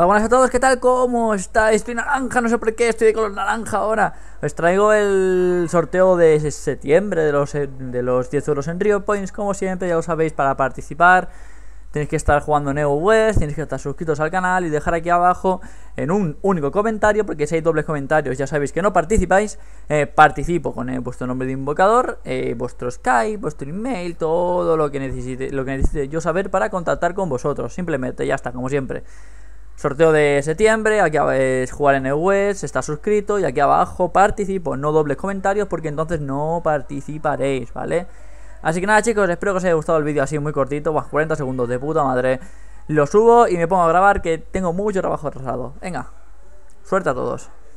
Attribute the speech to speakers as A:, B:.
A: Hola, buenas a todos, ¿qué tal? ¿Cómo estáis? Estoy naranja, no sé por qué, estoy de color naranja ahora. Os traigo el sorteo de septiembre de los, de los 10 euros en RioPoints, Points, como siempre, ya lo sabéis, para participar. Tenéis que estar jugando en West, tenéis que estar suscritos al canal y dejar aquí abajo en un único comentario, porque si hay dobles comentarios ya sabéis que no participáis, eh, participo con eh, vuestro nombre de invocador, eh, vuestro Skype, vuestro email, todo lo que necesite, lo que necesite yo saber para contactar con vosotros. Simplemente, ya está, como siempre. Sorteo de septiembre, aquí es jugar en el web, está suscrito y aquí abajo participo, no dobles comentarios porque entonces no participaréis, ¿vale? Así que nada chicos, espero que os haya gustado el vídeo así muy cortito, más 40 segundos de puta madre. Lo subo y me pongo a grabar que tengo mucho trabajo atrasado. Venga, suerte a todos.